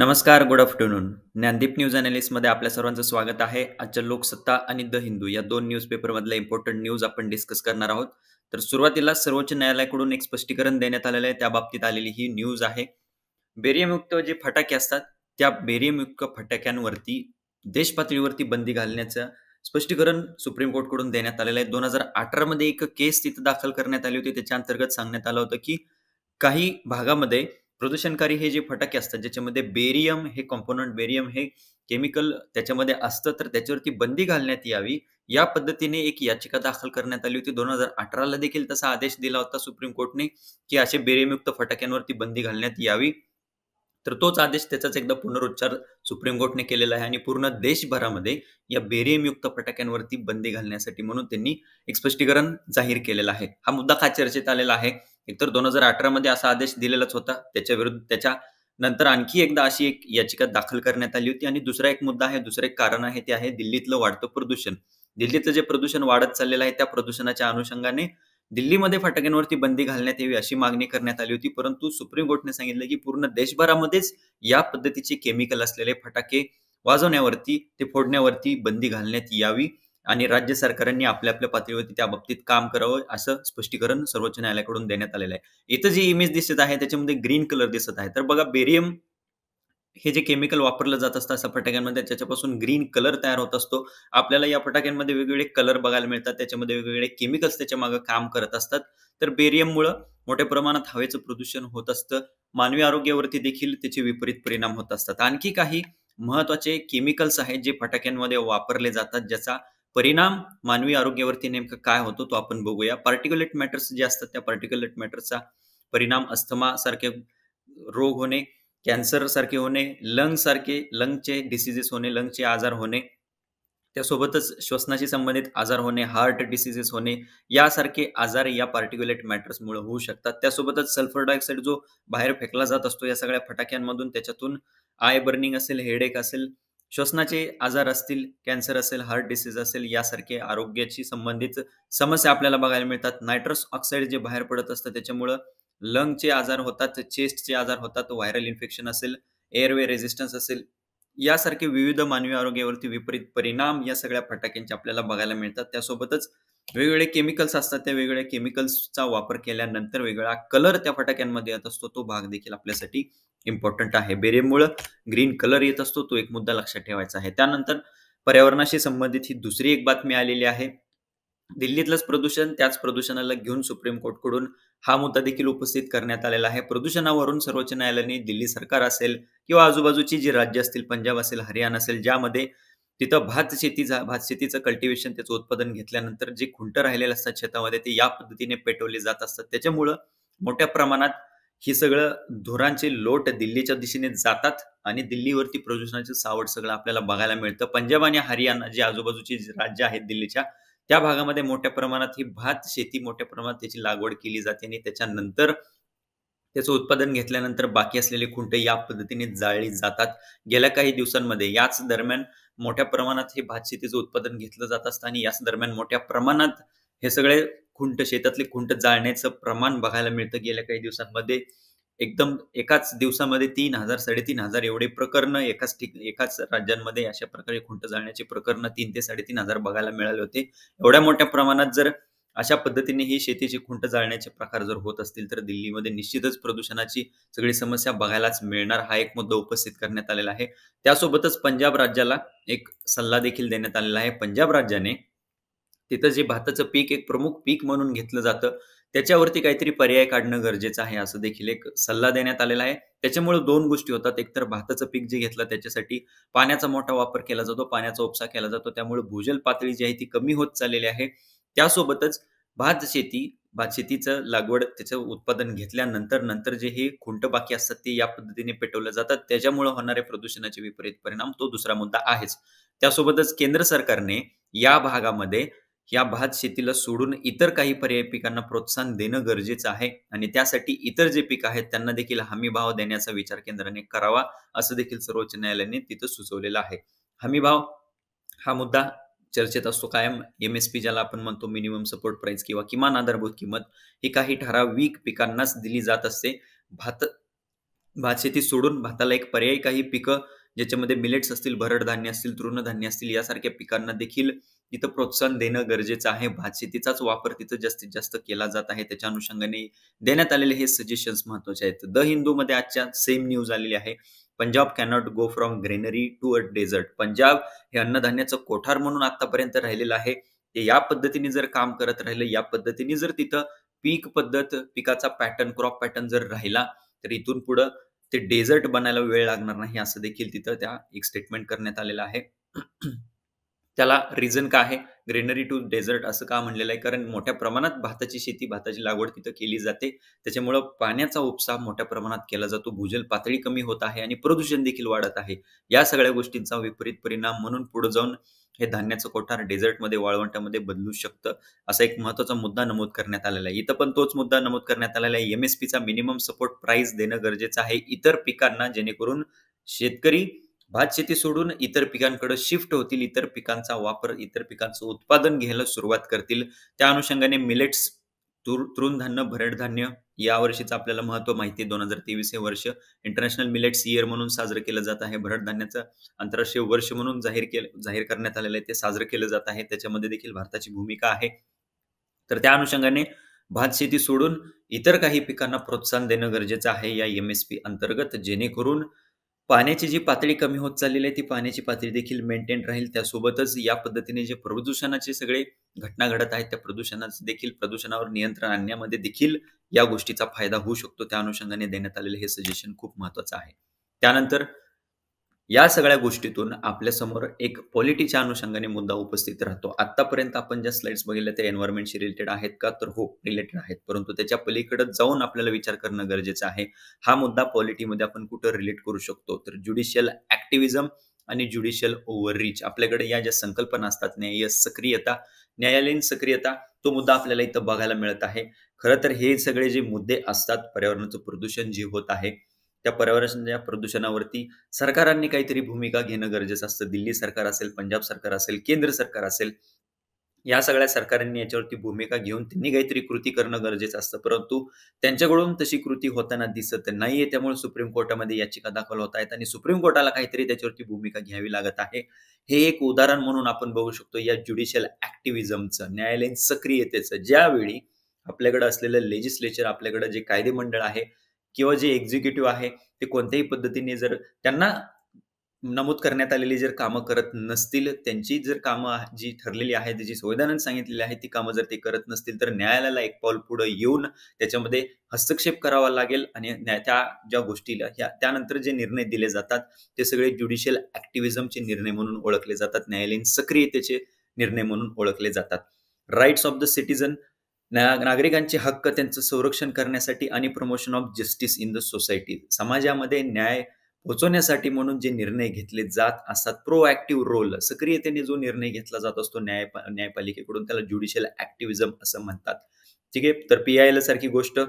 नमस्कार good afternoon Gyandeep news मध्ये आपल्या सर्वांचं स्वागत आहे आजच्या लोकसत्ता आणि द हिंदू या दोन न्यूजपेपरमधल्या इम्पॉर्टंट न्यूज आपण डिस्कस करणार आहोत तर सुरुवातीला सर्वोच्च न्यायालयाकडून एक स्पष्टीकरण देण्यात आलेलं आहे त्या बाबतीत आलेली ही न्यूज आहे बेरियमयुक्त जे फटाके असतात त्या बेरियमयुक्त फटाक्यांवरती देशपातळीवरती बंदी घालण्याचं स्पष्टीकरण सुप्रीम कोर्टकडून देण्यात आलेलं आहे दोन हजार अठरामध्ये एक केस तिथं दाखल करण्यात आली होती त्याच्या अंतर्गत सांगण्यात आलं होतं की काही भागामध्ये प्रदूषणकारी हे जे फटाके असतात ज्याच्यामध्ये बेरियम हे कॉम्पोनंट बेरियम हे केमिकल त्याच्यामध्ये असतं तर त्याच्यावरती बंदी घालण्यात यावी या पद्धतीने एक याचिका दाखल करण्यात आली होती दोन हजार अठराला देखील तसा आदेश दिला होता सुप्रीम कोर्टने की असे बेरियमयुक्त फटाक्यांवरती बंदी घालण्यात यावी तर तोच आदेश त्याचाच एकदा पुनरुच्चार सुप्रीम कोर्टने केलेला आहे आणि पूर्ण देशभरामध्ये या बेरियमयुक्त फटाक्यांवरती बंदी घालण्यासाठी म्हणून त्यांनी एक स्पष्टीकरण जाहीर केलेलं आहे हा मुद्दा का चर्चेत आलेला आहे एकतर दोन हजार अठरामध्ये असा आदेश दिलेलाच होता त्याच्या विरुद्ध त्याच्या नंतर आणखी एकदा अशी एक याचिका दाखल करण्यात आली होती आणि दुसरा एक मुद्दा आहे दुसरं एक कारण आहे ते आहे दिल्लीतलं वाढतं प्रदूषण दिल्लीचं जे प्रदूषण वाढत चाललेलं आहे त्या प्रदूषणाच्या अनुषंगाने दिल्लीमध्ये फटाक्यांवरती बंदी घालण्यात यावी अशी मागणी करण्यात आली होती परंतु सुप्रीम कोर्टने सांगितलं की पूर्ण देशभरामध्येच या पद्धतीचे केमिकल असलेले फटाके वाजवण्यावरती ते फोडण्यावरती बंदी घालण्यात यावी आणि राज्य सरकारांनी आपल्या आपल्या पातळीवरती त्या बाबतीत काम करावं असं स्पष्टीकरण सर्वोच्च न्यायालयाकडून देण्यात आलेलं आहे इथं जी इमेज दिसत आहे त्याच्यामध्ये ग्रीन कलर दिसत आहे तर बघा बेरियम हे जे केमिकल वापरलं जात असतं फटाक्यांमध्ये त्याच्यापासून ग्रीन कलर तयार होत असतो आपल्याला या फटाक्यांमध्ये वेगवेगळे कलर बघायला मिळतात त्याच्यामध्ये वेगवेगळे केमिकल्स त्याच्या मागे काम करत असतात तर बेरियममुळं मोठ्या प्रमाणात हवेचं प्रदूषण होत असतं मानवी आरोग्यावरती देखील त्याचे विपरीत परिणाम होत असतात आणखी काही महत्वाचे केमिकल्स आहेत जे फटाक्यांमध्ये वापरले जातात ज्याचा परिणाम मानवी आरोग्यावरती नेमका काय होतो तो आपण बघूया पार्टिक्युलेट मॅटर्स जे असतात त्या पार्टिक्युलेट मॅटर्सचा परिणाम अस्थमा सारखे रोग होणे कॅन्सरसारखे होणे लंगसारखे लंगचे डिसिजेस होणे लंगचे आजार होणे त्यासोबतच श्वसनाशी संबंधित आजार होणे हार्ट डिसिजेस होणे यासारखे आजार या पार्टिक्युलेट मॅटर्समुळे होऊ शकतात त्यासोबतच सल्फर डायऑक्साईड जो बाहेर फेकला जात असतो या सगळ्या फटाक्यांमधून त्याच्यातून आय बर्निंग असेल हेडेक असेल श्वसनाचे आजार असतील कॅन्सर असेल हार्ट डिसीज असेल यासारखे आरोग्याशी संबंधित समस्या आपल्याला बघायला मिळतात नायट्रस ऑक्साईड जे बाहेर पडत असतं त्याच्यामुळं लंगचे आजार होतात चेस्टचे आजार होतात व्हायरल इन्फेक्शन असेल एअरवे रेझिस्टन्स असेल यासारखे विविध मानवी आरोग्यावरती विपरीत परिणाम या सगळ्या फटाक्यांचे आपल्याला बघायला मिळतात त्यासोबतच वेगवेगळे केमिकल्स असतात त्या वेगवेगळ्या केमिकल्सचा वापर केल्यानंतर वेगळा कलर त्या फटाक्यांमध्ये येत असतो तो भाग देखील आपल्यासाठी इम्पॉर्टंट आहे बेरेमुळं ग्रीन कलर येत असतो तो एक मुद्दा लक्षात ठेवायचा आहे त्यानंतर पर्यावरणाशी संबंधित ही दुसरी एक बातमी आलेली आहे दिल्लीतलंच प्रदूषण त्याच प्रदूषणाला घेऊन सुप्रीम कोर्टकडून हा मुद्दा देखील उपस्थित करण्यात आलेला आहे प्रदूषणावरून सर्वोच्च न्यायालयाने दिल्ली सरकार असेल किंवा आजूबाजूची जी राज्य असतील पंजाब असेल हरियाणा असेल ज्यामध्ये तिथं भात शेती भात शेतीचं कल्टिवेशन त्याचं उत्पादन घेतल्यानंतर जे खुंट राहिलेले असतात शेतामध्ये ते या पद्धतीने पेटवले जात असतात त्याच्यामुळं मोठ्या प्रमाणात ही सगळं धुरांचे लोट दिल्लीच्या दिशेने जातात आणि दिल्लीवरती प्रदूषणाचं सावड सगळं आपल्याला बघायला मिळतं पंजाब आणि हरियाणा जे आजूबाजूची राज्य आहेत दिल्लीच्या त्या भागामध्ये मोठ्या प्रमाणात ही भात शेती मोठ्या प्रमाणात त्याची लागवड केली जाते आणि त्याच्यानंतर त्याचं उत्पादन घेतल्यानंतर बाकी असलेले खुंटे या पद्धतीने जाळली जातात गेल्या काही दिवसांमध्ये याच दरम्यान मोठ्या प्रमाणात हे भात शेतीचं उत्पादन घेतलं जात असतं आणि याच दरम्यान मोठ्या प्रमाणात हे सगळे खुंट शेतातले खुंट जाळण्याचं प्रमाण बघायला मिळतं गेल्या काही दिवसांमध्ये एकदम एकाच दिवसामध्ये तीन हजार साडेतीन हजार एवढे प्रकरण एकाच ठिक एकाच राज्यांमध्ये अशा प्रकारे खुंट जाळण्याचे प्रकरण तीन ते साडेतीन हजार बघायला मिळाले होते एवढ्या मोठ्या प्रमाणात जर अशा पद्धतीने ही शेतीची खुंट जाळण्याचे प्रकार जर होत असतील तर दिल्लीमध्ये निश्चितच प्रदूषणाची सगळी समस्या बघायलाच मिळणार हा एक मुद्दा उपस्थित करण्यात आलेला आहे त्यासोबतच पंजाब राज्याला एक सल्ला देखील देण्यात आलेला आहे पंजाब राज्याने तिथं जे भाताचं पीक एक प्रमुख पीक म्हणून घेतलं जातं त्याच्यावरती काहीतरी पर्याय काढणं गरजेचं आहे असं देखील एक सल्ला देण्यात आलेला आहे त्याच्यामुळे दोन गोष्टी होतात एकतर भाताचं पीक जे घेतलं त्याच्यासाठी पाण्याचा मोठा वापर केला जातो पाण्याचा उपसा केला जातो त्यामुळे भूजल पातळी जी आहे ती कमी होत चाललेली आहे त्यासोबतच भात शेती भात शेतीचं लागवड त्याचं उत्पादन घेतल्यानंतर नंतर जे हे खुंट बाकी असतात ते या पद्धतीने पेटवलं जातात त्याच्यामुळे होणारे प्रदूषणाचे विपरीत परिणाम तो दुसरा मुद्दा आहेच त्यासोबतच केंद्र सरकारने या भागामध्ये या भात शेतीला सोडून इतर काही पर्याय पिकांना प्रोत्साहन देणं गरजेचं आहे आणि त्यासाठी इतर जे पीक आहेत त्यांना देखील हमी भाव देण्याचा विचार केंद्राने करावा असं देखील सर्वोच्च न्यायालयाने तिथं सुचवलेलं आहे हमी भाव हा मुद्दा चर्चेत असतो कायम एम एस पी ज्याला आपण म्हणतो मिनिमम सपोर्ट प्राइस किंवा किमान आधारभूत किंमत ही काही ठराविक पिकांनाच दिली जात असते भात भात शेती सोडून भाताला एक पर्यायी काही पिकं ज्याच्यामध्ये मिलेट्स असतील भरड धान्य असतील तृणधान्य असतील यासारख्या पिकांना देखील तिथं प्रोत्साहन देणं गरजेचं आहे भातशेतीचाच वापर तिथं जास्तीत जास्त केला जात आहे त्याच्या अनुषंगाने देण्यात आलेले हे सजेशन्स महत्वाचे आहेत द हिंदू मध्ये आजच्या सेम न्यूज आलेली आहे Punjab cannot go from granary to a desert Punjab हे अन्नधान्याचं कोठार म्हणून आतापर्यंत राहिलेलं आहे ते या पद्धतीने जर काम करत राहिलं या पद्धतीने जर तिथं पीक पद्धत पिकाचा पॅटर्न क्रॉप पॅटर्न जर राहिला तर इथून पुढं ते डेझर्ट बनायला वेळ लागणार नाही असं देखील तिथं त्या एक स्टेटमेंट करण्यात आलेलं आहे त्याला रिझन काय आहे ग्रेनरी टू डेझर्ट असं का म्हणलेलं आहे कारण मोठ्या प्रमाणात भाताची शेती भाताची लागवड तिथं केली जाते त्याच्यामुळं पाण्याचा उपसा मोठ्या प्रमाणात केला जातो भूजल पातळी कमी होत आहे आणि प्रदूषण देखील वाढत आहे या सगळ्या गोष्टींचा विपरीत परिणाम म्हणून पुढे जाऊन हे धान्याचं कोठार डेझर्टमध्ये वाळवंटामध्ये बदलू शकतं असा एक महत्वाचा मुद्दा नमूद करण्यात आलेला आहे इथं पण तोच मुद्दा नमूद करण्यात आलेला आहे एमएसपीचा मिनिमम सपोर्ट प्राईस देणं गरजेचं आहे इतर पिकांना जेणेकरून शेतकरी भात शेती सोडून इतर पिकांकडे शिफ्ट होतील इतर पिकांचा वापर इतर पिकांचं उत्पादन घ्यायला सुरुवात करतील त्या अनुषंगाने मिलेट्स तृणधान्य भरडधान्य या वर्षीचं आपल्याला महत्व माहिती दोन हजार तेवीस हे वर्ष इंटरनॅशनल मिलेट्स इयर म्हणून साजरं केलं जात आहे भरडधान्याचं आंतरराष्ट्रीय वर्ष म्हणून जाहीर केलं जाहीर करण्यात आलेलं आहे ते साजरं केलं जात आहे त्याच्यामध्ये देखील भारताची भूमिका आहे तर त्या अनुषंगाने भात शेती सोडून इतर काही पिकांना प्रोत्साहन देणं गरजेचं आहे या एम एस पी अंतर्गत जेणेकरून पाण्याची जी पातळी कमी होत चाललेली आहे ती पाण्याची पातळी देखील मेंटेन राहील त्यासोबतच या पद्धतीने जे प्रदूषणाचे सगळे घटना घडत आहेत त्या प्रदूषणाचे देखील प्रदूषणावर नियंत्रण आणण्यामध्ये देखील या गोष्टीचा फायदा होऊ शकतो त्या अनुषंगाने देण्यात आलेले हे सजेशन खूप महत्वाचं आहे त्यानंतर या सगळ्या गोष्टीतून आपल्यासमोर एक पॉलिटीच्या अनुषंगाने मुद्दा उपस्थित राहतो आतापर्यंत आपण ज्या स्लाइड्स बघितल्या त्या एन्व्हायरमेंटशी रिलेटेड आहेत का तर हो रिलेटेड आहेत परंतु त्याच्या पलीकडे जाऊन आपल्याला विचार करणं गरजेचं आहे हा मुद्दा पॉलिटीमध्ये आपण कुठं रिलेट करू शकतो तर ज्युडिशियल ऍक्टिव्हिजम आणि ज्युडिशियल रिच आपल्याकडे या ज्या संकल्पना असतात न्याय सक्रियता न्यायालयीन सक्रियता तो मुद्दा आपल्याला इथं बघायला मिळत आहे खरं तर हे सगळे जे मुद्दे असतात पर्यावरणाचं प्रदूषण जे होत आहे त्या पर्यावरणाच्या प्रदूषणावरती सरकारांनी काहीतरी भूमिका घेणं गरजेचं असतं दिल्ली सरकार असेल पंजाब सरकार असेल केंद्र सरकार असेल या सगळ्या सरकारांनी याच्यावरती भूमिका घेऊन त्यांनी काहीतरी कृती करणं गरजेचं असतं परंतु त्यांच्याकडून तशी कृती होताना दिसत नाहीये त्यामुळे सुप्रीम कोर्टामध्ये याचिका दाखल होत आहेत आणि सुप्रीम कोर्टाला काहीतरी त्याच्यावरती भूमिका घ्यावी लागत आहे हे एक उदाहरण म्हणून आपण बघू शकतो या ज्युडिशियल ऍक्टिव्हिजमचं न्यायालयीन सक्रियतेचं ज्यावेळी आपल्याकडे असलेलं लेजिस्लेचर आपल्याकडे जे कायदे मंडळ आहे किंवा जे एक्झिक्युटिव्ह आहे ते कोणत्याही पद्धतीने जर त्यांना नमूद करण्यात आलेली जर कामं करत नसतील त्यांची जर कामं जी ठरलेली आहेत जी संविधानात सांगितलेली आहे ती कामं जर ते करत नसतील तर न्यायालयाला एक पाऊल पुढे येऊन त्याच्यामध्ये हस्तक्षेप करावा लागेल आणि त्या ज्या गोष्टीला ह्या त्यानंतर जे निर्णय दिले जातात ते सगळे ज्युडिशियल ऍक्टिव्हिजमचे निर्णय म्हणून ओळखले जातात न्यायालयीन सक्रियतेचे निर्णय म्हणून ओळखले जातात राईट्स ऑफ द सिटीजन नागरिकांचे हक्क त्यांचं संरक्षण करण्यासाठी आणि promotion of justice in the society समाजामध्ये न्याय पोहोचवण्यासाठी म्हणून जे निर्णय घेतले जात असतात ऍक्टिव्ह रोल सक्रियतेने जो निर्णय घेतला जात असतो न्याय न्यायपालिकेकडून त्याला ज्युडिशियल ऍक्टिव्हिजम असं म्हणतात ठीक आहे तर पी आय एल सारखी गोष्ट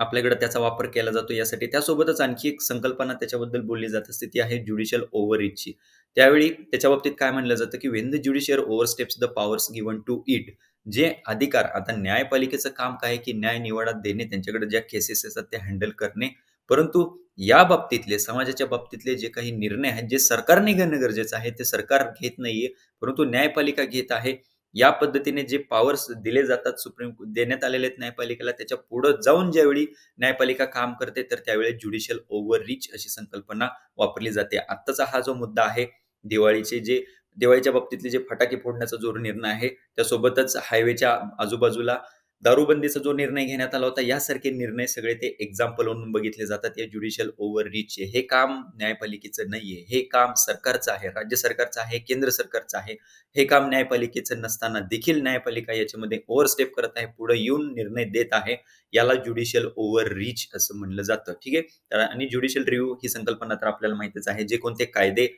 आपल्याकडे त्याचा वापर केला जातो यासाठी त्यासोबतच आणखी एक संकल्पना त्याच्याबद्दल बोलली जात असते ती आहे ज्युडिशियल ओव्हरेजची त्यावेळी त्याच्या बाबतीत काय म्हणलं जातं की when the judicial oversteps the powers given to it जे अधिकार आता न्यायपालिकेचं काम काय की न्याय निवाडा देणे त्यांच्याकडे ज्या केसेस असतात त्या हँडल करणे परंतु या बाबतीतले समाजाच्या बाबतीतले जे काही निर्णय आहेत जे सरकारने घेणं गरजेचं आहे ते सरकार घेत नाहीये परंतु न्यायपालिका घेत आहे या पद्धतीने जे पावर्स दिले जातात सुप्रीम देण्यात आलेले आहेत न्यायपालिकेला त्याच्या पुढे जाऊन ज्यावेळी न्यायपालिका काम करते तर त्यावेळी ज्युडिशियल ओव्हर रिच अशी संकल्पना वापरली जाते आत्ताचा हा जो मुद्दा आहे दिवाळीचे जे दिवाळीच्या बाबतीतले जे फटाके फोडण्याचा जो निर्णय आहे त्यासोबतच हायवेच्या आजूबाजूला दारूबंदीचा जो निर्णय घेण्यात आला होता यासारखे निर्णय सगळे ते एक्झाम्पल म्हणून बघितले जातात या ज्युडिशियल ओव्हर रिचचे हे काम न्यायपालिकेचं नाहीये हे काम सरकारचं आहे राज्य सरकारचं आहे केंद्र सरकारचं आहे हे काम न्यायपालिकेचं नसताना देखील न्यायपालिका याच्यामध्ये ओव्हरस्टेप करत आहे पुढे येऊन निर्णय देत आहे याला ज्युडिशियल ओव्हर रिच असं म्हणलं जातं ठीक आहे आणि ज्युडिशियल रिव्ह्यू ही संकल्पना तर आपल्याला माहितीच आहे जे कोणते कायदे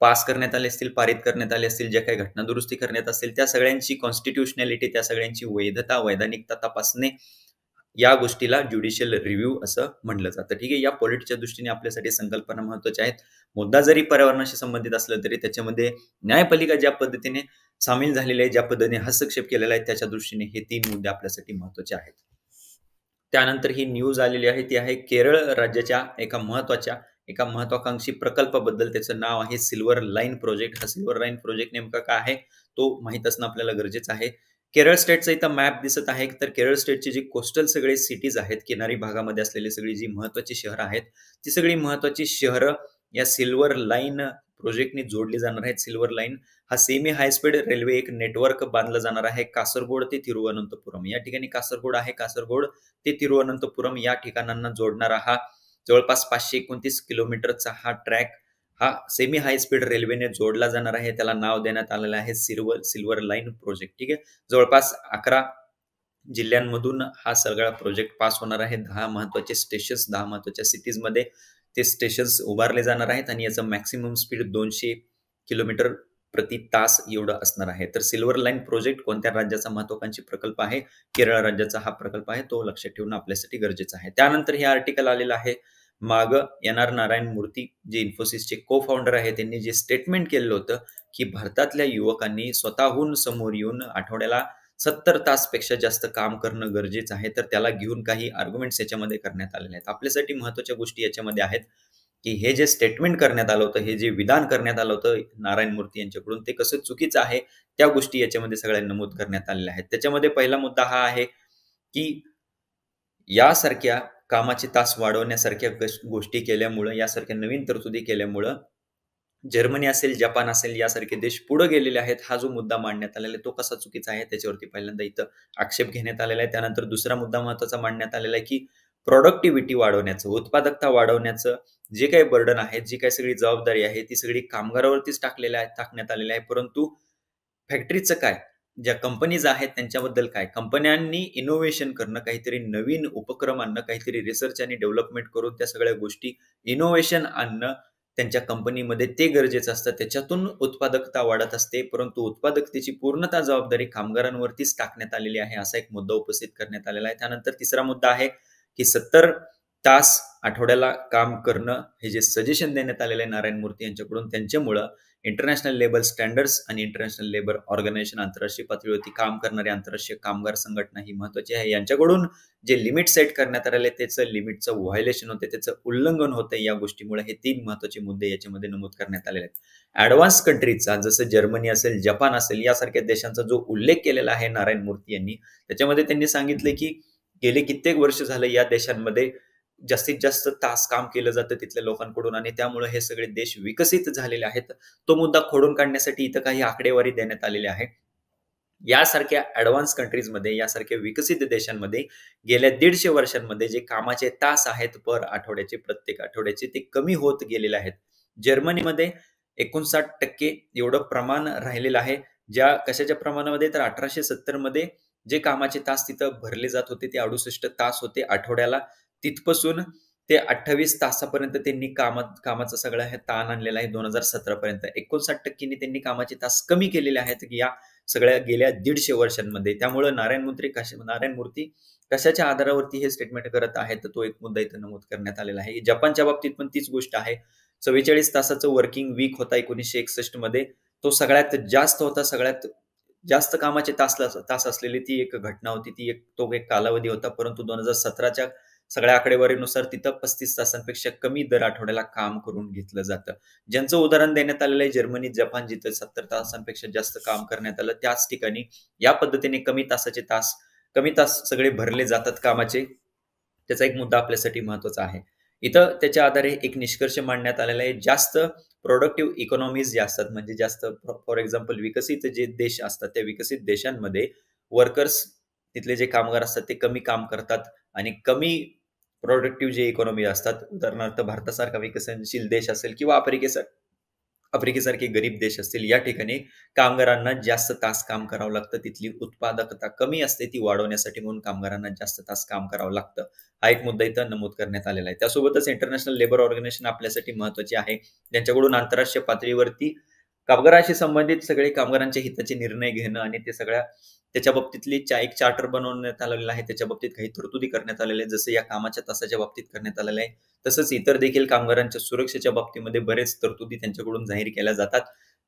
पास करण्यात आले असतील पारित करण्यात आले असतील ज्या काही घटना दुरुस्ती करण्यात असतील त्या सगळ्यांची कॉन्स्टिट्युशनॅलिटी त्या सगळ्यांची वैधता वैधानिकता तपासणे या गोष्टीला ज्युडिशियल रिव्ह्यू असं म्हणलं जातं ठीक आहे या पॉलिटीच्या दृष्टीने आपल्यासाठी संकल्पना महत्वाच्या आहेत मुद्दा जरी पर्यावरणाशी संबंधित असलं तरी त्याच्यामध्ये न्यायपालिका ज्या पद्धतीने सामील झालेली आहे ज्या पद्धतीने हस्तक्षेप केलेला आहे त्याच्या दृष्टीने हे तीन मुद्दे आपल्यासाठी महत्वाचे आहेत त्यानंतर ही न्यूज आलेली आहे ती आहे केरळ राज्याच्या एका महत्वाच्या एका महत्वाकांक्षी प्रकल्पाबद्दल त्याचं नाव आहे सिल्वर लाईन प्रोजेक्ट हा सिल्वर लाईन प्रोजेक्ट नेमका काय आहे तो माहीत असणं आपल्याला गरजेचं आहे केरळ स्टेटचा इथं मॅप दिसत आहे तर केरळ स्टेटची जी कोस्टल सगळे सिटीज आहेत किनारी भागामध्ये असलेली सगळी जी महत्वाची शहरं आहेत ती सगळी महत्वाची शहरं या सिल्वर लाईन प्रोजेक्टने जोडली जाणार आहेत सिल्वर लाईन हा सेमी हायस्पीड रेल्वे एक नेटवर्क बांधला जाणार आहे कासरगोड ते तिरुवनंतपुरम या ठिकाणी कासरगोड आहे कासरगोड ते तिरुवनंतपुरम या ठिकाणांना जोडणारा हा जवळपास पाचशे एकोणतीस किलोमीटरचा हा ट्रॅक हा सेमी हाय स्पीड रेल्वेने जोडला जाणार आहे त्याला नाव देण्यात आलेलं आहे सिल्वर सिल्वर लाईन प्रोजेक्ट ठीक आहे जवळपास अकरा जिल्ह्यांमधून हा सगळा प्रोजेक्ट पास होणार आहे दहा महत्वाचे स्टेशन्स दहा महत्वाच्या सिटीजमध्ये ते स्टेशन्स उभारले जाणार आहेत आणि याचं मॅक्सिमम स्पीड दोनशे किलोमीटर प्रति तास एवढं असणार आहे तर सिल्वर लाईन प्रोजेक्ट कोणत्या राज्याचा महत्वाकांक्षी प्रकल्प आहे केरळ राज्याचा हा प्रकल्प आहे तो लक्षात ठेवणं आपल्यासाठी गरजेचं आहे त्यानंतर हे आर्टिकल आलेलं आहे माग आर नारायण मूर्ती जे इन्फोसिसचे को फाउंडर आहे त्यांनी जे स्टेटमेंट केलेलं होतं की भारतातल्या युवकांनी स्वतःहून समोर येऊन आठवड्याला सत्तर तासपेक्षा जास्त काम करणं गरजेचं आहे तर त्याला घेऊन काही आर्ग्युमेंट्स याच्यामध्ये करण्यात आलेले आहेत आपल्यासाठी महत्वाच्या गोष्टी याच्यामध्ये आहेत की हे जे स्टेटमेंट करण्यात आलं होतं हे जे विधान करण्यात आलं होतं नारायण मूर्ती यांच्याकडून ते कसं चुकीचं आहे त्या गोष्टी याच्यामध्ये सगळ्या नमूद करण्यात आलेल्या आहेत त्याच्यामध्ये पहिला मुद्दा हा आहे की यासारख्या कामाचे तास वाढवण्यासारख्या गोष्टी केल्यामुळं यासारख्या नवीन तरतुदी केल्यामुळं जर्मनी असेल जपान असेल यासारखे देश पुढे गेलेले आहेत हा जो मुद्दा मांडण्यात आलेला आहे तो कसा चुकीचा आहे त्याच्यावरती पहिल्यांदा इथं आक्षेप घेण्यात आलेला आहे त्यानंतर दुसरा मुद्दा महत्वाचा मांडण्यात आलेला आहे की प्रॉडक्टिव्हिटी वाढवण्याचं उत्पादकता वाढवण्याचं जे काही बर्डन आहे जी काही सगळी जबाबदारी आहे ती सगळी कामगारावरतीच टाकलेल्या टाकण्यात आलेली आहे परंतु फॅक्टरीचं काय ज्या कंपनीज आहेत त्यांच्याबद्दल काय कंपन्यांनी इनोव्हेशन करणं काहीतरी नवीन उपक्रम आणणं काहीतरी रिसर्च आणि डेव्हलपमेंट करून त्या सगळ्या गोष्टी इनोव्हेशन आणणं त्यांच्या कंपनीमध्ये ते गरजेचं असतं त्याच्यातून उत्पादकता वाढत असते परंतु उत्पादकतेची पूर्णता जबाबदारी कामगारांवरतीच टाकण्यात आलेली आहे असा एक मुद्दा उपस्थित करण्यात आलेला आहे त्यानंतर तिसरा मुद्दा आहे की सत्तर तास आठवड्याला काम करणं हे जे सजेशन देण्यात आलेले आहे नारायण मूर्ती यांच्याकडून त्यांच्यामुळं इंटरनॅशनल लेबर स्टँडर्ड्स आणि इंटरनॅशनल लेबर ऑर्गनायझेशन आंतरराष्ट्रीय पातळीवरती काम करणारी आंतरराष्ट्रीय कामगार संघटना ही महत्वाची आहे यांच्याकडून जे लिमिट सेट करण्यात आलेले त्याचं लिमिटचं व्हायलेशन होते त्याचं उल्लंघन होते या गोष्टीमुळे हे तीन महत्वाचे मुद्दे याच्यामध्ये नमूद करण्यात आलेले आहेत ऍडव्हान्स कंट्रीजचा जसं जर्मनी असेल जपान असेल यासारख्या देशांचा जो उल्लेख केलेला आहे नारायण मूर्ती यांनी त्याच्यामध्ये त्यांनी सांगितले की गेले कित्येक वर्ष झालं या देशांमध्ये जास्तीत जास्त तास काम केलं जातं तिथल्या लोकांकडून आणि त्यामुळे हे सगळे देश विकसित झालेले आहेत तो मुद्दा खोडून काढण्यासाठी इथं काही आकडेवारी देण्यात आलेली आहे यासारख्या ऍडव्हान्स कंट्रीजमध्ये यासारख्या विकसित देशांमध्ये गेल्या दीडशे वर्षांमध्ये जे कामाचे तास आहेत पर आठवड्याचे प्रत्येक आठवड्याचे ते कमी होत गेलेले आहेत जर्मनीमध्ये एकोणसाठ टक्के एवढं प्रमाण राहिलेलं आहे ज्या कशाच्या प्रमाणामध्ये तर अठराशे सत्तर मध्ये जे कामाचे तास तिथं भरले जात होते ते अडुसष्ट तास होते आठवड्याला तिथपासून ते अठ्ठावीस तासापर्यंत त्यांनी कामात कामाचा सगळा हे ताण आणलेला आहे दोन हजार सतरा पर्यंत एकोणसाठ टक्क्यांनी त्यांनी कामाचे तास कमी केलेले आहेत की या सगळ्या गेल्या दीडशे वर्षांमध्ये त्यामुळे नारायण मंत्री कशा नारायण मूर्ती कशाच्या आधारावरती हे स्टेटमेंट करत आहे तर तो एक मुद्दा इथं नमूद करण्यात आलेला आहे जपानच्या बाबतीत पण तीच गोष्ट आहे चव्वेचाळीस तासाचं वर्किंग वीक होता एकोणीसशे एकसष्ट मध्ये तो सगळ्यात जास्त होता सगळ्यात जास्त कामाचे तास तास असलेली ती एक घटना होती ती एक तो एक कालावधी होता परंतु दोन हजार सतराच्या सगळ्या आकडेवारीनुसार तिथं पस्तीस तासांपेक्षा कमी दर आठवड्याला काम करून घेतलं जातं ज्यांचं उदाहरण देण्यात आलेलं आहे जर्मनी जपान जिथं सत्तर तासांपेक्षा जास्त काम करण्यात आलं त्याच ठिकाणी या पद्धतीने कमी तासाचे तास कमी तास सगळे भरले जातात कामाचे त्याचा एक मुद्दा आपल्यासाठी महत्वाचा आहे इथं त्याच्या आधारे एक निष्कर्ष मांडण्यात आलेला आहे जास्त प्रोडक्टिव्ह इकॉनॉमीज जे असतात म्हणजे जास्त फॉर एक्झाम्पल विकसित जे देश असतात त्या विकसित देशांमध्ये वर्कर्स तिथले जे कामगार असतात ते कमी काम करतात आणि कमी प्रोडक्टिव्ह जे इकॉनॉमी असतात उदाहरणार्थ भारतासारखा विकसनशील देश असेल किंवा आफ्रिकेसार आफ्रिकेसारखे गरीब देश असतील या ठिकाणी कामगारांना जास्त तास काम करावं लागतं तिथली उत्पादकता कमी असते ती वाढवण्यासाठी म्हणून कामगारांना जास्त तास काम करावं लागतं हा एक मुद्दा इथं नमूद करण्यात आलेला आहे त्यासोबतच इंटरनॅशनल लेबर ऑर्गनायझेशन आपल्यासाठी महत्वाची आहे ज्यांच्याकडून आंतरराष्ट्रीय पातळीवरती कामगाराशी संबंधित सगळे कामगारांच्या हिताचे निर्णय घेणं आणि ते सगळ्या त्याच्या बाबतीतली चा एक चार्टर बनवण्यात आलेला आहे त्याच्या बाबतीत काही तरतुदी करण्यात आलेल्या आहेत जसं या कामाच्या तासाच्या बाबतीत करण्यात आलेलं आहे तसंच इतर देखील कामगारांच्या सुरक्षेच्या बाबतीमध्ये बरेच तरतुदी त्यांच्याकडून जाहीर केल्या जातात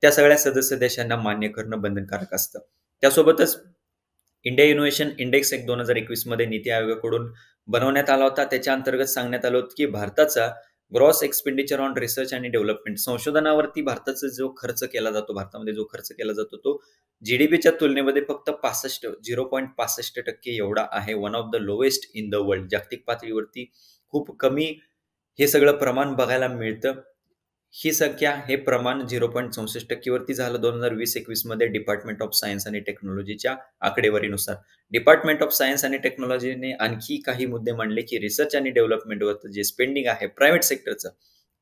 त्या सगळ्या सदस्य देशांना मान्य करणं बंधनकारक असतं त्यासोबतच इंडिया इनोव्हेशन इंडेक्स एक दोन हजार एकवीस मध्ये नीती आयोगाकडून बनवण्यात आला होता त्याच्या अंतर्गत सांगण्यात आलं होतं की भारताचा ग्रॉस एक्सपेंडिचर ऑन रिसर्च आणि डेव्हलपमेंट संशोधनावरती भारताचा जो खर्च केला जातो भारतामध्ये जो खर्च केला जातो तो जीडीपीच्या तुलनेमध्ये फक्त पासष्ट झिरो पॉईंट पासष्ट टक्के एवढा आहे one of the lowest in the world जागतिक पातळीवरती खूप कमी हे सगळं प्रमाण बघायला मिळतं ही संख्या हे प्रमाण झिरो पॉईंट चौसष्ट वरती झालं दोन हजार वीस एकवीस मध्ये डिपार्टमेंट ऑफ सायन्स आणि टेक्नॉलॉजीच्या आकडेवारीनुसार डिपार्टमेंट ऑफ सायन्स आणि टेक्नॉलॉजीने आणखी काही मुद्दे मांडले की रिसर्च आणि डेव्हलपमेंटवर जे स्पेंडिंग आहे प्रायव्हेट सेक्टरचं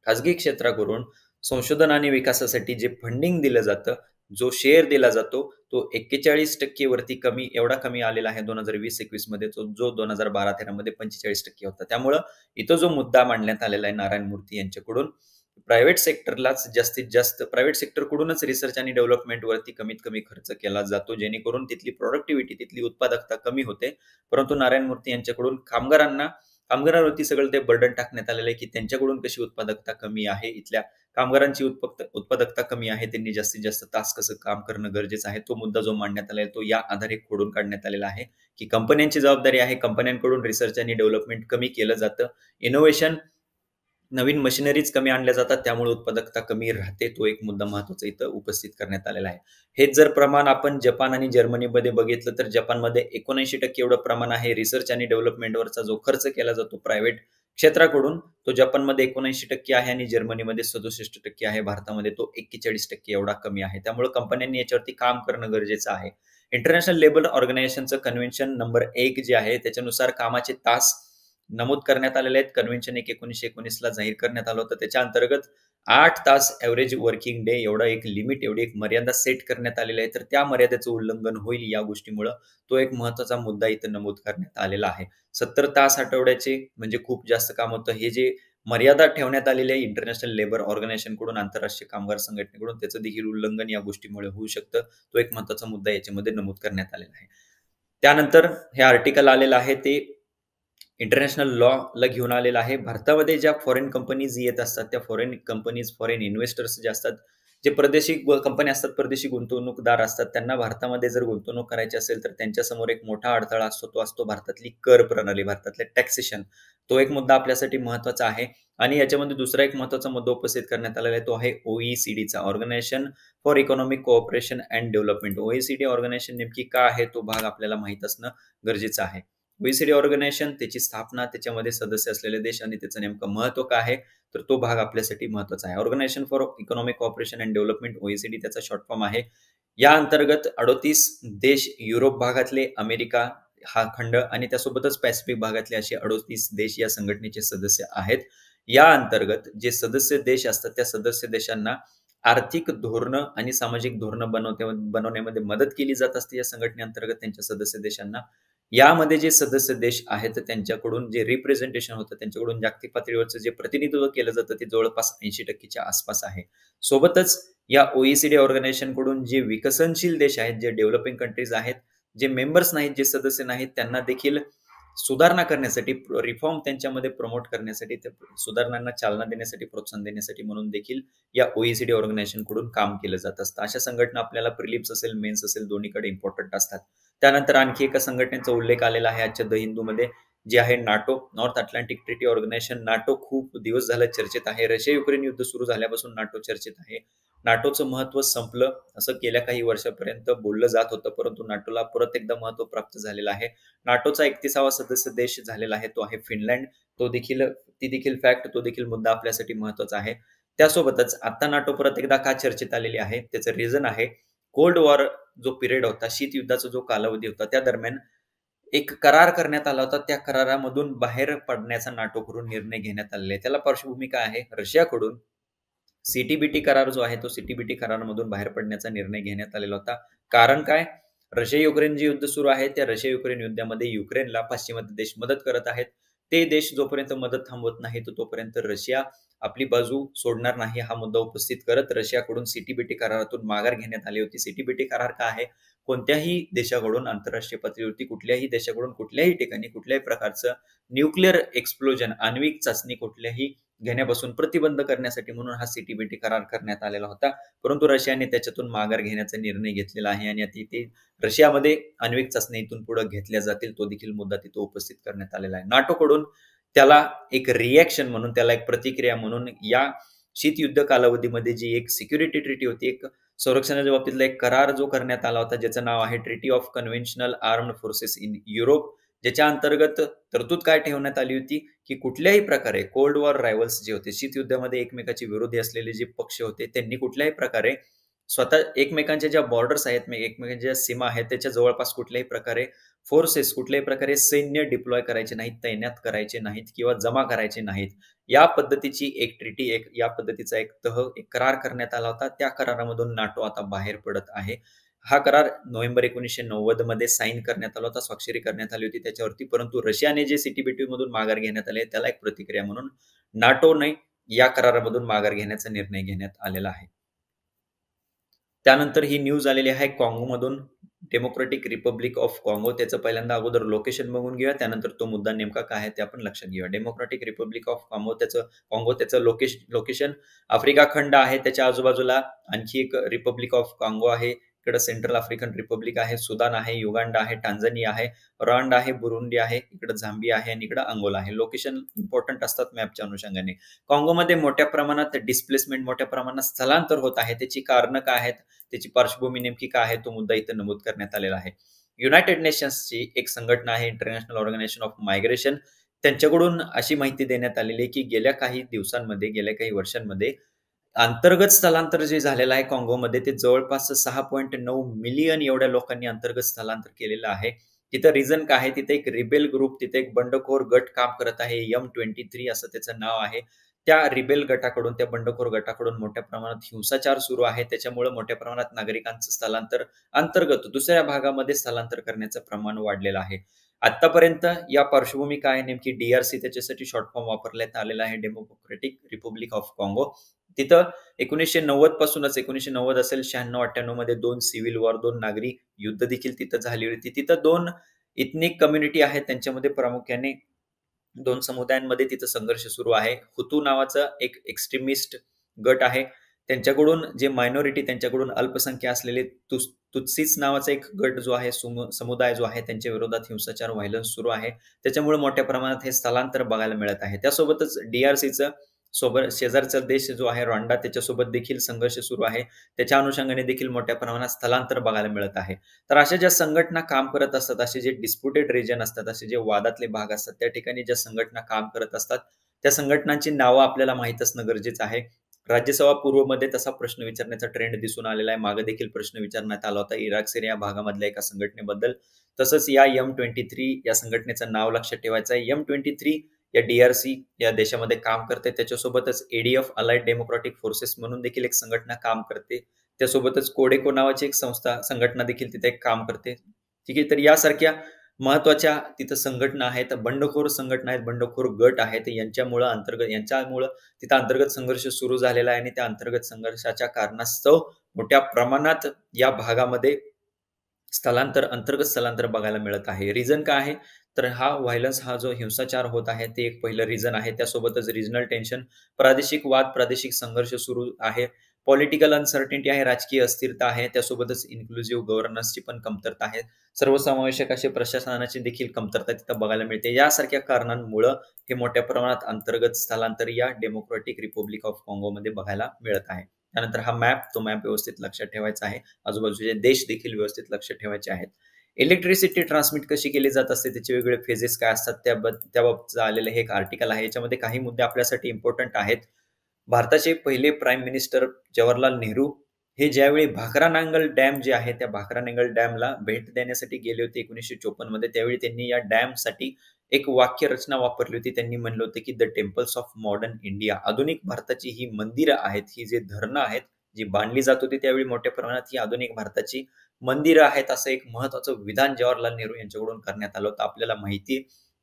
खासगी क्षेत्राकडून संशोधन आणि विकासासाठी जे फंडिंग दिलं जातं जो शेअर दिला जातो तो एक्केचाळीस टक्केवरती कमी एवढा कमी आलेला आहे दोन हजार वीस एकवीस मध्ये जो दोन हजार बारा मध्ये पंचेचाळीस टक्के होता त्यामुळं इथं जो मुद्दा मांडण्यात आलेला आहे नारायण मूर्ती यांच्याकडून प्रायव्हेट सेक्टरलाच जास्तीत जास्त प्रायव्हेट सेक्टरकडूनच रिसर्च आणि डेव्हलपमेंटवरती कमीत कमी खर्च केला जातो जेणेकरून तिथली प्रोडक्टिव्हिटी तिथली उत्पादकता कमी होते परंतु नारायण मूर्ती यांच्याकडून कामगारांना कामगारांवरती सगळं ते बर्डन टाकण्यात आलेलं आहे की त्यांच्याकडून कशी उत्पादकता कमी आहे इथल्या कामगारांची उत्पादकता कमी आहे त्यांनी जास्तीत जास्त तास कसं काम करणं गरजेचं आहे तो मुद्दा जो मांडण्यात आलेला तो या आधारे खोडून काढण्यात आलेला आहे की कंपन्यांची जबाबदारी आहे कंपन्यांकडून रिसर्च आणि डेव्हलपमेंट कमी केलं जातं इनोव्हेशन नवीन मशिनरीज कमी आणल्या जातात त्यामुळे उत्पादकता कमी राहते तो एक मुद्दा महत्वाचा इथं उपस्थित करण्यात आलेला आहे हेच जर प्रमाण आपण जपान आणि जर्मनीमध्ये बघितलं तर जपानमध्ये एकोणऐंशी टक्के एवढं प्रमाण आहे रिसर्च आणि डेव्हलपमेंटवरचा जो खर्च केला जातो प्रायव्हेट क्षेत्राकडून तो जपानमध्ये एकोणऐंशी टक्के आहे आणि जर्मनीमध्ये सदुसष्ट टक्के आहे भारतामध्ये तो एक्केचाळीस टक्के एवढा कमी आहे त्यामुळे कंपन्यांनी याच्यावरती काम करणं गरजेचं आहे इंटरनॅशनल लेबर ऑर्गनायझेशनचं कन्व्हेन्शन नंबर एक जे आहे त्याच्यानुसार कामाचे तास नमूद करण्यात आलेले आहेत कन्व्हेन्शन एक एकोणीसशे ला जाहीर करण्यात आलं होतं त्याच्या अंतर्गत आठ तास एव्हरेज वर्किंग डे एवढा एक लिमिट एवढी एक मर्यादा सेट करण्यात आलेली आहे तर त्या मर्यादेचं उल्लंघन होईल या गोष्टीमुळं तो एक महत्वाचा मुद्दा इथं नमूद करण्यात आलेला आहे सत्तर तास आठवड्याचे म्हणजे खूप जास्त काम होतं हे जे मर्यादा ठेवण्यात आलेली आहे इंटरनॅशनल लेबर कडून आंतरराष्ट्रीय कामगार संघटनेकडून त्याचं देखील उल्लंघन या गोष्टीमुळे होऊ शकतं तो एक महत्वाचा मुद्दा याच्यामध्ये नमूद करण्यात आलेला आहे त्यानंतर हे आर्टिकल आलेलं आहे ते इंटरनॅशनल ला घेऊन आलेला आहे भारतामध्ये ज्या फॉरेन कंपनीज येत असतात त्या फॉरेन कंपनीज फॉरेन इन्व्हेस्टर्स जे असतात जे परदेशी कंपन्या असतात परदेशी गुंतवणूकदार असतात त्यांना भारतामध्ये जर गुंतवणूक करायची असेल तर त्यांच्यासमोर एक मोठा अडथळा असतो तो असतो भारतातली कर प्रणाली भारतातले टॅक्सेशन तो एक मुद्दा आपल्यासाठी महत्वाचा आहे आणि याच्यामध्ये दुसरा एक महत्वाचा मुद्दा उपस्थित करण्यात आलेला आहे तो आहे ओईसीडीचा organisation for economic cooperation and development OECD organisation नेमकी काय आहे तो भाग आपल्याला माहीत असणं गरजेचं आहे ओईसीडी ऑर्गनायझेशन त्याची स्थापना त्याच्यामध्ये सदस्य असलेले देश आणि त्याचं नेमकं महत्व काय आहे तर तो भाग आपल्यासाठी महत्वाचा आहे organisation for economic cooperation and development OECD त्याचा शॉर्ट फॉर्म आहे या अंतर्गत अडोतीस देश युरोप भागातले अमेरिका हा खंड आणि त्यासोबतच पॅसिफिक भागातले असे अडोतीस देश या संघटनेचे सदस्य आहेत या अंतर्गत जे सदस्य देश असतात त्या सदस्य देशांना आर्थिक धोरण आणि सामाजिक धोरण बनवते बनवण्यामध्ये मदत केली जात असते या संघटनेअंतर्गत त्यांच्या सदस्य देशांना यामध्ये जे सदस्य देश आहेत त्यांच्याकडून जे रिप्रेझेंटेशन होतं त्यांच्याकडून जागतिक पातळीवरचं जे प्रतिनिधित्व केलं जातं ते जवळपास ऐंशी टक्केच्या आसपास आहे सोबतच या ओईसीडी ऑर्गनायझेशनकडून जे विकसनशील देश आहेत जे डेव्हलपिंग कंट्रीज आहेत जे मेंबर्स नाहीत जे सदस्य नाहीत त्यांना देखील सुधारणा करण्यासाठी रिफॉर्म त्यांच्यामध्ये प्रमोट करण्यासाठी सुधारणांना चालना देण्यासाठी प्रोत्साहन देण्यासाठी म्हणून देखील या ओईसीडी ऑर्गनायझेशनकडून काम केलं जात असतं अशा संघटना आपल्याला प्रिलिप्स असेल मेन्स असेल दोन्हीकडे इम्पॉर्टंट असतात त्यानंतर आणखी एका संघटनेचा उल्लेख आलेला आहे आजच्या द हिंदूमध्ये जे आहे NATO North Atlantic treaty organisation NATO खूप दिवस झालं चर्चेत आहे रशिया युक्रेन युद्ध सुरू झाल्यापासून नाटो चर्चेत आहे नाटोचं महत्व संपलं असं गेल्या काही वर्षापर्यंत बोललं जात होतं परंतु नाटोला परत एकदा महत्व प्राप्त झालेलं आहे नाटोचा एकतीसावा सदस्य देश झालेला आहे तो आहे फिनलँड तो देखील ती देखील फॅक्ट तो देखील मुद्दा आपल्यासाठी महत्वाचा आहे त्यासोबतच आता नाटो परत एकदा का चर्चेत आलेली आहे त्याचं रिझन आहे कोल्ड वॉर जो पिरियड होता शीतयुद्धाचा जो कालावधी होता त्या दरम्यान एक करार करण्यात आला होता त्या करारामधून बाहेर पडण्याचा नाटो करून निर्णय घेण्यात आलेला आहे त्याला पार्श्वभूमी काय आहे रशियाकडून सीटीबीटी करार जो आहे तो सीटीबीटी करारामधून बाहेर पडण्याचा निर्णय घेण्यात आलेला होता कारण काय रशिया युक्रेन जे युद्ध सुरू आहे त्या रशिया युक्रेन युद्धामध्ये युक्रेनला पाश्चिमात्य देश मदत करत आहेत ते देश जोपर्यंत मदत थांबवत नाही तो तोपर्यंत रशिया आपली बाजू सोडणार नाही हा मुद्दा उपस्थित करत रशियाकडून सीटीबीटी करारातून माघार घेण्यात आली होती सीटीबीटी करार काय आहे कोणत्याही देशाकडून आंतरराष्ट्रीय पातळीवरती कुठल्याही देशाकडून कुठल्याही ठिकाणी कुठल्याही प्रकारचं न्यूक्लिअर एक्सप्लोजन आण्विक चाचणी कुठल्याही घेण्यापासून प्रतिबंध करण्यासाठी म्हणून हा सीटीबीटी करार करण्यात आलेला होता परंतु रशियाने त्याच्यातून माघार घेण्याचा निर्णय घेतलेला आहे आणि आता रशियामध्ये आण्विक चाचणीतून पुढे घेतल्या जातील तो देखील मुद्दा तिथे उपस्थित करण्यात आलेला आहे नाटोकडून त्याला एक रिॲक्शन म्हणून त्याला एक प्रतिक्रिया म्हणून या शीतयुद्ध कालावधीमध्ये जी एक सिक्युरिटी ट्रिटी होती एक संरक्षणाच्या बाबतीतला एक करार जो करण्यात आला होता ज्याचं नाव आहे treaty of conventional armed forces in Europe ज्याच्या अंतर्गत तरतूद काय ठेवण्यात आली होती की कुठल्याही प्रकारे कोल्ड वॉर रायव्हल्स जे होते शीतयुद्धामध्ये एकमेकाचे विरोधी असलेले जे पक्ष होते त्यांनी कुठल्याही प्रकारे स्वतः एकमेकांच्या ज्या बॉर्डर्स आहेत एकमेकांच्या ज्या सीमा आहेत त्याच्या जवळपास कुठल्याही प्रकारे फोर्सेस कुठल्याही प्रकारे सैन्य डिप्लॉय करायचे नाहीत तैनात करायचे नाहीत किंवा जमा करायचे नाहीत या पद्धतीची एक ट्रिटी एक या पद्धतीचा एक तह एक करार करण्यात आला होता त्या करारामधून नाटो आता बाहेर पडत आहे हा करार नोव्हेंबर एकोणीसशे नव्वद मध्ये साईन करण्यात आला होता स्वाक्षरी करण्यात आली होती त्याच्यावरती परंतु रशियाने जे सीटीबीटी मधून माघार घेण्यात आले त्याला एक प्रतिक्रिया म्हणून नाटोने या करारामधून माघार घेण्याचा निर्णय घेण्यात आलेला आहे त्यानंतर ही न्यूज आलेली आहे मधून डेमोक्रेटिक रिपब्लिक ऑफ कॉंगो त्याचं पहिल्यांदा अगोदर लोकेशन बघून घेऊया त्यानंतर तो मुद्दा नेमका काय आहे ते आपण लक्षात घेऊया डेमोक्रेटिक रिपब्लिक ऑफ कॉंगो त्याचं कॉंगो त्याचं लोकेश लोकेशन आफ्रिका खंड आहे त्याच्या आजूबाजूला आणखी एक रिपब्लिक ऑफ कॉंगो आहे इकडे सेंट्रल आफ्रिकन रिपब्लिक आहे सुदान आहे युगांडा आहे टांझानिया आहे रॉन्ड आहे बुरुंडी आहे इकडे झांबी आहे आणि इकडे अंगोला आहे लोकेशन इम्पॉर्टंट असतात मॅपच्या अनुषंगाने काँगोमध्ये मोठ्या प्रमाणात डिस्प्लेसमेंट मोठ्या प्रमाणात स्थलांतर होत आहे त्याची कारणं काय आहेत त्याची पार्श्वभूमी नेमकी काय आहे तो मुद्दा इथं नमूद करण्यात आलेला आहे युनायटेड नेशन्सची एक संघटना आहे इंटरनॅशनल ऑर्गनायझेशन ऑफ मायग्रेशन त्यांच्याकडून अशी माहिती देण्यात आलेली आहे की गेल्या काही दिवसांमध्ये गेल्या काही वर्षांमध्ये अंतर्गत स्थलांतर जे झालेलं आहे काँगोमध्ये ते जवळपास सहा पॉईंट नऊ मिलियन एवढ्या लोकांनी अंतर्गत स्थलांतर केलेलं आहे तिथं रिझन काय आहे तिथे एक रिबेल ग्रुप तिथे एक बंडखोर गट काम करत आहे एम ट्वेंटी थ्री असं त्याचं नाव आहे त्या रिबेल गटाकडून त्या बंडखोर गटाकडून मोठ्या प्रमाणात हिंसाचार सुरू आहे त्याच्यामुळे मोठ्या प्रमाणात नागरिकांचं स्थलांतर अंतर्गत दुसऱ्या भागामध्ये स्थलांतर करण्याचं प्रमाण वाढलेलं आहे आतापर्यंत या पार्श्वभूमी काय नेमकी डीआरसी त्याच्यासाठी शॉर्ट फॉर्म वापरण्यात आलेला आहे डेमोक्रेटिक रिपब्लिक ऑफ कॉंगो तिथं एकोणीसशे नव्वद पासूनच एकोणीसशे नव्वद असेल शहाण्णव अठ्ठ्याण्णव मध्ये दोन सिव्हिल वॉर दोन नागरी युद्ध देखील तिथं झाली होती तिथं दोन इथनिक कम्युनिटी आहेत त्यांच्यामध्ये प्रामुख्याने दोन समुदायांमध्ये तिथं संघर्ष सुरू आहे हुतू नावाचा एक एक्स्ट्रीमिस्ट गट आहे त्यांच्याकडून जे मायनॉरिटी त्यांच्याकडून अल्पसंख्या असलेले तुस तुत्सीच नावाचा एक गट जो आहे समुदाय जो आहे त्यांच्या विरोधात हिंसाचार व्हायलन्स सुरू आहे त्याच्यामुळे मोठ्या प्रमाणात हे स्थलांतर बघायला मिळत आहे त्यासोबतच डीआरसीचं सोबत शेजारचा देश जो आहे रॉंडा त्याच्यासोबत देखील संघर्ष सुरू आहे त्याच्या अनुषंगाने देखील मोठ्या प्रमाणात स्थलांतर बघायला मिळत आहे तर अशा ज्या संघटना काम करत असतात असे जे डिस्प्युटेड रिजन असतात असे जे वादातले भाग असतात त्या ठिकाणी ज्या संघटना काम करत असतात त्या संघटनांची नावं आपल्याला माहीत असणं गरजेचं आहे राज्यसभा पूर्वमध्ये तसा प्रश्न विचारण्याचा ट्रेंड दिसून आलेला आहे मागे देखील प्रश्न विचारण्यात आला होता इराक सिरिया भागामधल्या एका संघटनेबद्दल तसंच या एम ट्वेंटी थ्री या संघटनेचं नाव लक्षात ठेवायचं आहे एम ट्वेंटी थ्री या डीआरसी या देशामध्ये काम करते त्याच्यासोबतच एडीएफ अलाइड डेमोक्रॅटिक फोर्सेस म्हणून देखील एक संघटना काम करते त्यासोबतच कोडेको नावाची एक संस्था संघटना देखील तिथे काम करते ठीक आहे तर यासारख्या महत्वाच्या तिथं संघटना आहेत बंडखोर संघटना आहेत बंडखोर गट आहेत यांच्यामुळं अंतर्गत यांच्यामुळं तिथं अंतर्गत संघर्ष सुरू झालेला आहे आणि त्या अंतर्गत संघर्षाच्या कारणास्तव मोठ्या प्रमाणात या भागामध्ये स्थलांतर अंतर्गत स्थलांतर बघायला मिळत आहे रिझन काय आहे तर हा व्हायलन्स हा जो हिंसाचार होत आहे ते एक पहिलं रिझन आहे त्यासोबतच रिजनल टेन्शन प्रादेशिक वाद प्रादेशिक संघर्ष सुरू आहे पॉलिटिकल अनसर्टेनिटी आहे राजकीय अस्थिरता आहे त्यासोबतच इन्क्लुझिव्ह गव्हर्नन्सची पण कमतरता आहे सर्वसमावेशक असे प्रशासनाची देखील कमतरता तिथं बघायला मिळते यासारख्या कारणांमुळं हे मोठ्या प्रमाणात अंतर्गत स्थलांतर या डेमोक्रॅटिक रिपब्लिक ऑफ मध्ये बघायला मिळत आहे त्यानंतर हा मॅप तो मॅप व्यवस्थित लक्षात ठेवायचा आहे आजूबाजूचे देश देखील व्यवस्थित लक्ष ठेवायचे आहेत इलेक्ट्रिसिटी ट्रान्समिट कशी केली जात असते त्याचे वेगवेगळे फेजेस काय असतात त्याबाबत आलेलं हे एक आर्टिकल आहे याच्यामध्ये काही मुद्दे आपल्यासाठी इम्पॉर्टंट आहेत भारताचे पहिले प्राईम मिनिस्टर जवाहरलाल नेहरू हे ज्यावेळी भाकरा नांगल डॅम जे आहे त्या भाकरा नांगल डॅमला भेट देण्यासाठी गेले होते एकोणीसशे चोपन्न मध्ये त्यावेळी त्यांनी या डॅमसाठी एक वाक्य रचना वापरली होती त्यांनी म्हणलं होतं की the temples of modern India आधुनिक भारताची ही मंदिरं आहेत ही जे धरणं आहेत जी बांधली जात होती त्यावेळी मोठ्या प्रमाणात ही आधुनिक भारताची मंदिरं आहेत असं एक महत्वाचं विधान जवाहरलाल नेहरू यांच्याकडून करण्यात आलं होतं आपल्याला माहिती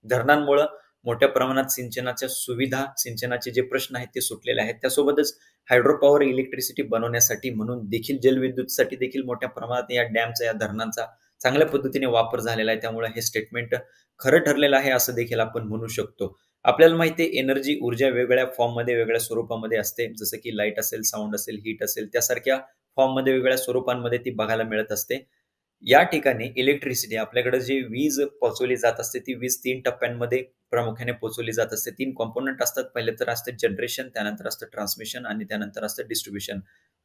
धरणांमुळं मोठ्या प्रमाणात सिंचनाच्या सुविधा सिंचनाचे जे प्रश्न आहेत ते सुटलेले आहेत त्यासोबतच हायड्रो पॉवर इलेक्ट्रिसिटी बनवण्यासाठी म्हणून देखील जलविद्युतसाठी देखील मोठ्या प्रमाणात या डॅमचा या धरणांचा चांगल्या पद्धतीने वापर झालेला आहे त्यामुळे हे स्टेटमेंट खरं ठरलेलं आहे असं देखील आपण म्हणू शकतो आपल्याला माहिती आहे एनर्जी ऊर्जा वेगळ्या फॉर्ममध्ये वेगळ्या स्वरूपामध्ये असते जसं की लाईट असेल साऊंड असेल हीट असेल त्यासारख्या फॉर्ममध्ये वेगळ्या स्वरूपांमध्ये ती बघायला मिळत असते या ठिकाणी इलेक्ट्रिसिटी आपल्याकडे जी वीज पोचवली जात असते ती वीज तीन टप्प्यांमध्ये प्रामुख्याने पोचवली जात असते तीन कॉम्पोनंट असतात पहिले तर असतं जनरेशन त्यानंतर असतं ट्रान्समिशन आणि त्यानंतर असतं डिस्ट्रीब्युशन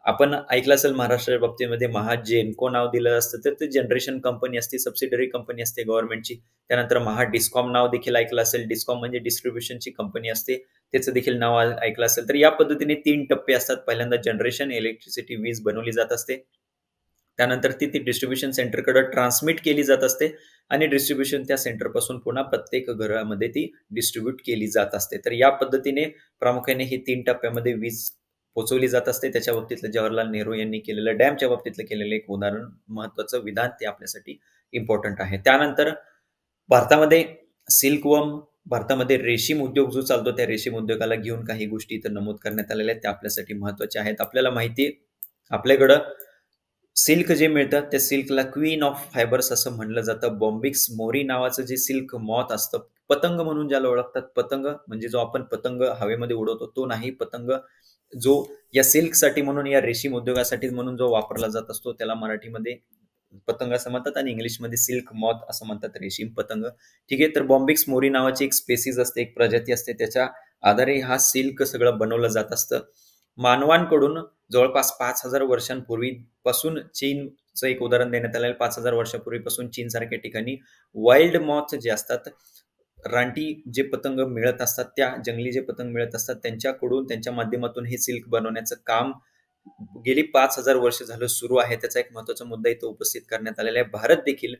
आपण ऐकलं असेल महाराष्ट्राच्या बाबतीमध्ये महाजेनको नाव दिलं असतं तर ते जनरेशन कंपनी असते सबसिडरी कंपनी असते गव्हर्नमेंटची त्यानंतर महा डिस्कॉम नाव देखील ऐकलं असेल डिस्कॉम म्हणजे डिस्ट्रीब्युशनची कंपनी असते त्याचं देखील नाव ऐकलं असेल तर या पद्धतीने तीन टप्पे असतात पहिल्यांदा जनरेशन इलेक्ट्रिसिटी वीज बनवली जात असते त्यानंतर ती ती डिस्ट्रीब्युशन सेंटरकडे ट्रान्समिट केली जात असते आणि डिस्ट्रीब्युशन त्या सेंटरपासून पुन्हा प्रत्येक घरामध्ये ती डिस्ट्रीब्यूट केली जात असते तर या पद्धतीने प्रामुख्याने ही तीन टप्प्यामध्ये वीज पोचवली जात असते त्याच्या बाबतीतलं जवाहरलाल नेहरू यांनी केलेलं डॅमच्या बाबतीतलं केलेलं एक उदाहरण महत्वाचं विधान ते आपल्यासाठी इम्पॉर्टंट आहे त्यानंतर भारतामध्ये सिल्कवम भारतामध्ये रेशीम उद्योग जो चालतो त्या रेशीम उद्योगाला घेऊन काही गोष्टी इथं नमूद करण्यात आलेल्या आहेत त्या आपल्यासाठी महत्वाच्या आहेत आपल्याला माहिती आपल्याकडं सिल्क जे मिळतं त्या सिल्कला क्वीन ऑफ फायबर्स असं म्हणलं जातं बॉम्बिक्स मोरी नावाचं जे सिल्क मॉथ असतं पतंग म्हणून ज्याला ओळखतात पतंग म्हणजे जो आपण पतंग हवेमध्ये उडवतो तो नाही पतंग जो या सिल्कसाठी म्हणून या रेशीम उद्योगासाठी म्हणून जो वापरला जात असतो त्याला मराठीमध्ये पतंग असं म्हणतात आणि इंग्लिशमध्ये सिल्क मॉथ असं म्हणतात रेशीम पतंग ठीक आहे तर बॉम्बिक्स मोरी नावाची एक स्पेसिस असते एक प्रजाती असते त्याच्या आधारे हा सिल्क सगळं बनवलं जात असतं मानवांकडून जवळपास पाच हजार वर्षांपूर्वीपासून चीनचं एक उदाहरण देण्यात आलेलं पाच हजार वर्षापूर्वीपासून चीन सारख्या ठिकाणी वाईल्ड मॉथ जे असतात रानटी जे पतंग मिळत असतात त्या जंगली जे पतंग मिळत असतात त्यांच्याकडून त्यांच्या माध्यमातून हे सिल्क बनवण्याचं काम गेली पाच हजार वर्ष झालं सुरू आहे त्याचा एक महत्वाचा मुद्दा इथं उपस्थित करण्यात आलेला आहे भारत देखील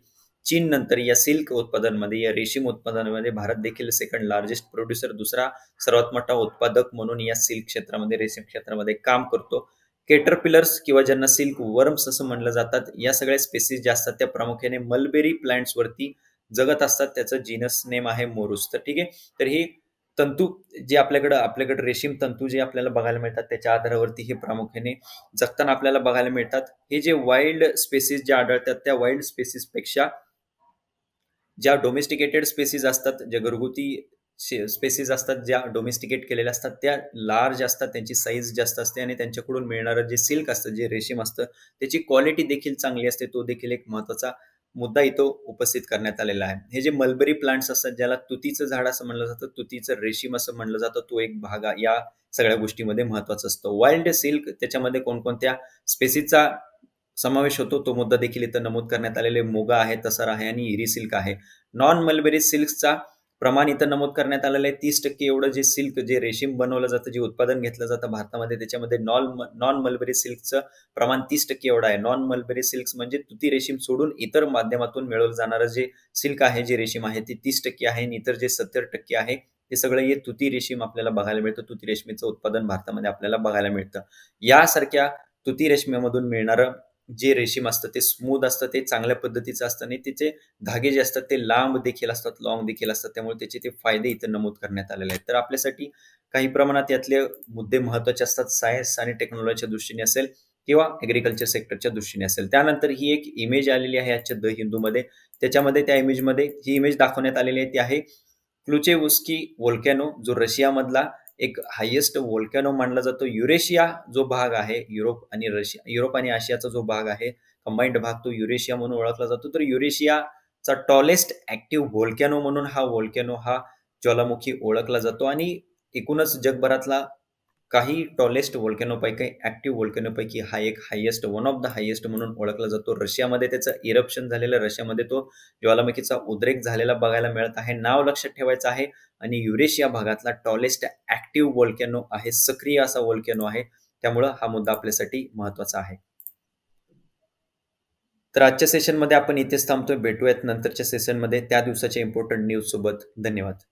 चीन नंतर या सिल्क उत्पादनामध्ये या रेशीम उत्पादनामध्ये भारत देखील सेकंड लार्जेस्ट प्रोड्युसर दुसरा सर्वात मोठा उत्पादक म्हणून या सिल्क क्षेत्रामध्ये रेशीम क्षेत्रामध्ये काम करतो केटर पिलर्स किंवा ज्यांना सिल्क वर्म्स असं म्हणलं जातात या सगळ्या स्पेसिस ज्या असतात त्या प्रामुख्याने मलबेरी प्लांट्स वरती जगत असतात त्याचं जीनस नेम आहे मोरुस तर ठीक आहे तर हे तंतू जे आपल्याकडं आपल्याकडे रेशीम तंतू जे आपल्याला बघायला मिळतात त्याच्या आधारावरती हे प्रामुख्याने जगताना आपल्याला बघायला मिळतात हे जे वाईल्ड स्पेसिस ज्या आढळतात त्या वाईल्ड स्पेसिसपेक्षा ज्या डोमेस्टिकेटेड स्पेसिस असतात ज्या घरगुती स्पेसिस असतात ज्या डोमेस्टिकेट केलेल्या असतात त्या लार्ज असतात त्यांची साईज जास्त असते आणि त्यांच्याकडून मिळणारं जे सिल्क असतं जे रेशीम असतं त्याची क्वालिटी देखील चांगली असते तो देखील एक महत्त्वाचा मुद्दा इथं उपस्थित करण्यात आलेला आहे हे जे मलबरी प्लांट्स असतात ज्याला तुतीचं झाड असं म्हणलं जातं तुतीचं रेशीम असं म्हणलं जातं तो एक भाग या सगळ्या गोष्टीमध्ये महत्वाचा असतो वाईल्ड सिल्क त्याच्यामध्ये कोणकोणत्या स्पेसीचा समावेश होतो तो मुद्दा देखील इथं नमूद करण्यात आलेले मोगा आहे तसर आहे आणि इरी सिल्क आहे नॉन मलबेरी सिल्कचा प्रमाण इथं नमूद करण्यात आलेलं आहे तीस टक्के एवढं जे सिल्क जे रेशीम बनवलं जातं जे उत्पादन घेतलं जातं भारतामध्ये त्याच्यामध्ये नॉन नॉन मलबेरी सिल्कचं प्रमाण तीस टक्के एवढं आहे नॉन मलबेरी सिल्क म्हणजे तुती रेशीम सोडून इतर माध्यमातून मिळवलं जाणारं जे सिल्क आहे जे रेशीम आहे ते तीस टक्के आहे आणि इतर जे सत्तर टक्के आहे ते सगळं हे तुती रेशीम आपल्याला बघायला मिळतं तुती रेशमीचं उत्पादन भारतामध्ये आपल्याला बघायला मिळतं यासारख्या तुती रेशमीमधून मिळणारं जे रेशीम असतं ते स्मूद असतं ते चांगल्या पद्धतीचं असतं आणि तिचे धागे जे असतात ते लांब देखील असतात लॉंग देखील असतात त्यामुळे त्याचे ते फायदे इथं नमूद करण्यात आलेले आहेत तर आपल्यासाठी काही प्रमाणात यातले मुद्दे महत्वाचे असतात सायन्स आणि टेक्नॉलॉजीच्या दृष्टीने असेल किंवा ॲग्रिकल्चर सेक्टरच्या दृष्टीने असेल त्यानंतर ही एक इमेज आलेली आहे आजच्या द हिंदूमध्ये त्याच्यामध्ये त्या इमेजमध्ये ही इमेज दाखवण्यात आलेली आहे ती आहे क्लुचेवस्की वोल्कॅनो जो रशियामधला एक हायेस्ट वोल्कॅनो मानला जातो युरेशिया जो भाग आहे युरोप आणि रशिया युरोप आणि आशियाचा जो भाग आहे कंबाईंड भाग तो युरेशिया म्हणून ओळखला जातो तर युरेशियाचा टॉलेस्ट ऍक्टिव्ह व्होलकॅनो म्हणून हा वोल्कॅनो हा ज्वालामुखी ओळखला जातो आणि एकूणच जगभरातला काही टॉलेस्ट वोल्केनोपैकी ऍक्टिव्ह वोल्केनोपैकी हा एक highest one of the highest म्हणून ओळखला जातो रशियामध्ये त्याचं इरप्शन झालेलं रशियामध्ये तो ज्वालामुखीचा उद्रेक झालेला बघायला मिळत आहे नाव लक्षात ठेवायचं आहे आणि युरेशिया भागातला टॉलेस्ट ऍक्टिव्ह वोल्केनो आहे सक्रिय असा वोल्केनो आहे त्यामुळं हा मुद्दा आपल्यासाठी महत्वाचा आहे तर आजच्या सेशनमध्ये आपण इथेच थांबतोय भेटूयात नंतरच्या सेशनमध्ये त्या दिवसाच्या इम्पॉर्टंट न्यूज सोबत धन्यवाद